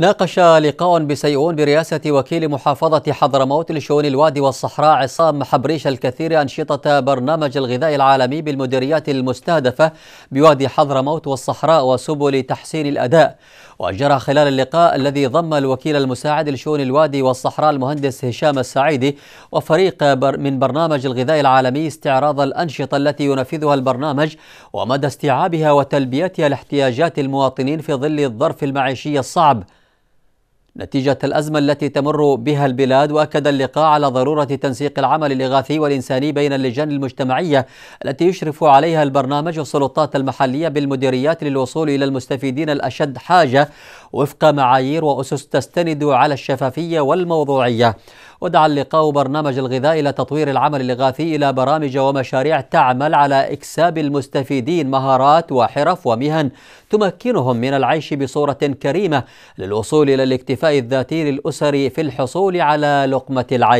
ناقش لقاء بسيئون برئاسة وكيل محافظة حضرموت لشؤون الوادي والصحراء عصام حبريش الكثير أنشطة برنامج الغذاء العالمي بالمديريات المستهدفة بوادي حضرموت والصحراء وسبل تحسين الأداء وجرى خلال اللقاء الذي ضم الوكيل المساعد لشؤون الوادي والصحراء المهندس هشام السعيدي وفريق من برنامج الغذاء العالمي استعراض الأنشطة التي ينفذها البرنامج ومدى استيعابها وتلبيتها لاحتياجات المواطنين في ظل الظرف المعيشي الصعب نتيجة الأزمة التي تمر بها البلاد وأكد اللقاء على ضرورة تنسيق العمل الإغاثي والإنساني بين اللجان المجتمعية التي يشرف عليها البرنامج والسلطات المحلية بالمديريات للوصول إلى المستفيدين الأشد حاجة وفق معايير وأسس تستند على الشفافية والموضوعية ودعا اللقاء برنامج الغذاء إلى تطوير العمل الإغاثي إلى برامج ومشاريع تعمل على إكساب المستفيدين مهارات وحرف ومهن تمكنهم من العيش بصورة كريمة للوصول إلى الاكتفاء الذاتي للأسر في الحصول على لقمة العيش